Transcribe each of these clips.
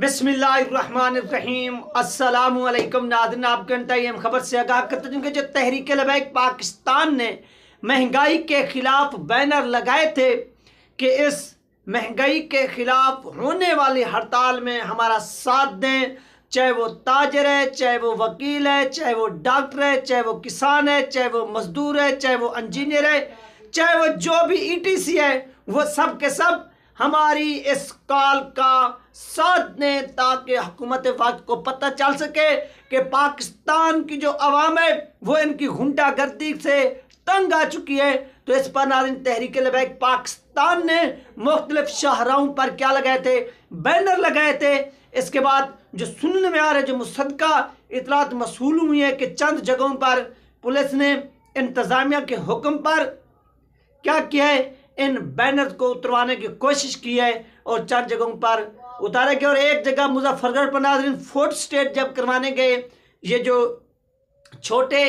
बिसमीम असलकम नादन आपका खबर से आगाह करते हैं कि जो तहरीक लबैक पाकिस्तान ने महंगाई के ख़िलाफ़ बैनर लगाए थे कि इस महंगाई के ख़िलाफ़ होने वाली हड़ताल में हमारा साथ दें चाहे वो ताजर है चाहे वो वकील है चाहे वो डॉक्टर है चाहे वो किसान है चाहे वो मज़दूर है चाहे वो इंजीनियर है चाहे वो जो भी सी e है वो सब के सब हमारी इस कॉल का साथ दें ताकि हुकूमत वक्त को पता चल सके कि पाकिस्तान की जो आवाम है वो इनकी गर्दी से तंग आ चुकी है तो इस पर नारिन तहरीक लबैक पाकिस्तान ने मुख्तलिफ शाहराहों पर क्या लगाए थे बैनर लगाए थे इसके बाद जो सुनने में आ रहे जो मुसदका इतलात मसूल हुई है कि चंद जगहों पर पुलिस ने इंतज़ामिया के हुक्म पर क्या किया है इन बैनर्स को उतरवाने की कोशिश की है और चार जगहों पर उतारा गया और एक जगह मुजफ्फरगढ़ पर नाजरीन फोर्थ स्टेट जब करवाने गए ये जो छोटे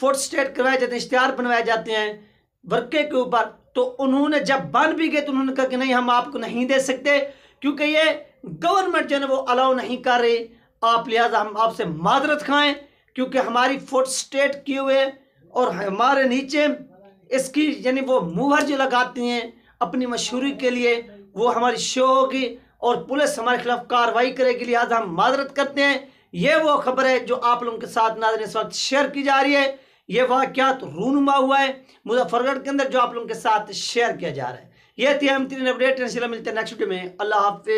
फोर्थ स्टेट करवाए जाते हैं इश्तहार बनवाए जाते हैं वर्के के ऊपर तो उन्होंने जब बन भी गए तो उन्होंने कहा कि नहीं हम आपको नहीं दे सकते क्योंकि ये गवर्नमेंट जो है वो अलाउ नहीं कर रही आप लिहाजा हम आपसे माजरत खाएं क्योंकि हमारी फोर्थ स्टेट किए हुए और हमारे नीचे इसकी यानी वो मुहर जो लगाती हैं अपनी मशहूरी के लिए वो हमारी शो होगी और पुलिस हमारे खिलाफ कार्रवाई करेगी लिहाजा हम माजरत करते हैं ये वो खबर है जो आप लोगों के साथ नाजर इस वक्त शेयर की जा रही है ये तो रूनुमा हुआ है मुजफ्फरगढ़ के अंदर जो आप लोगों के साथ शेयर किया जा रहा है ये थी हम तीन अपडेट मिलते हैं नेक्स्ट वीडियो में अल्लाह हाफि